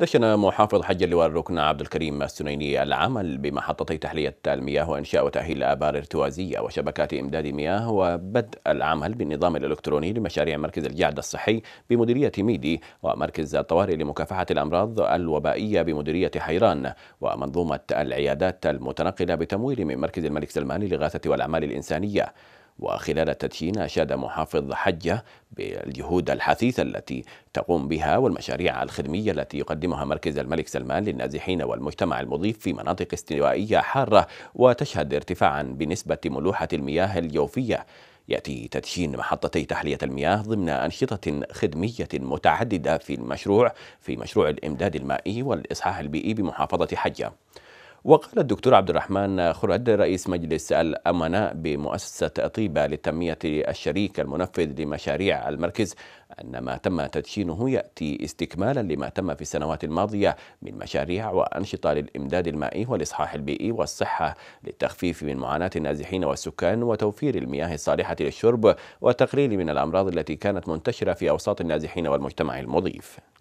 دشن محافظ حج اللواء الركن عبد الكريم السنيني العمل بمحطتي تحلية المياه وإنشاء وتأهيل آبار ارتوازية وشبكات إمداد مياه وبدء العمل بالنظام الإلكتروني لمشاريع مركز الجعد الصحي بمديرية ميدي ومركز الطوارئ لمكافحة الأمراض الوبائية بمديرية حيران ومنظومة العيادات المتنقلة بتمويل من مركز الملك سلمان للإغاثة والأعمال الإنسانية وخلال التدشين أشاد محافظ حجة بالجهود الحثيثة التي تقوم بها والمشاريع الخدمية التي يقدمها مركز الملك سلمان للنازحين والمجتمع المضيف في مناطق استوائية حارة وتشهد ارتفاعا بنسبة ملوحة المياه الجوفية يأتي تدشين محطتي تحلية المياه ضمن أنشطة خدمية متعددة في المشروع في مشروع الإمداد المائي والإصحاح البيئي بمحافظة حجة وقال الدكتور عبد الرحمن خرد رئيس مجلس الأمناء بمؤسسة طيبة للتنمية الشريك المنفذ لمشاريع المركز أن ما تم تدشينه يأتي استكمالا لما تم في السنوات الماضية من مشاريع وأنشطة للإمداد المائي والإصحاح البيئي والصحة للتخفيف من معاناة النازحين والسكان وتوفير المياه الصالحة للشرب والتقليل من الأمراض التي كانت منتشرة في أوساط النازحين والمجتمع المضيف